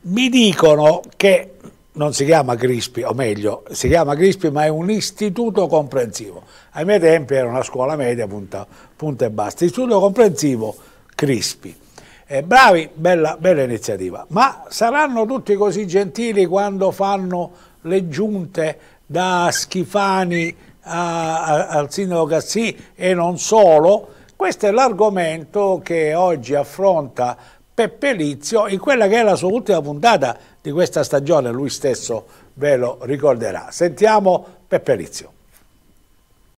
Mi dicono che non si chiama Crispi, o meglio, si chiama Crispi ma è un istituto comprensivo. Ai miei tempi era una scuola media, punta, punta e basta. Istituto comprensivo Crispi. Eh, bravi, bella, bella iniziativa. Ma saranno tutti così gentili quando fanno le giunte da Schifani a, a, al sindaco Cassì e non solo? Questo è l'argomento che oggi affronta Peppe Lizio in quella che è la sua ultima puntata di questa stagione, lui stesso ve lo ricorderà. Sentiamo Peppe Lizio.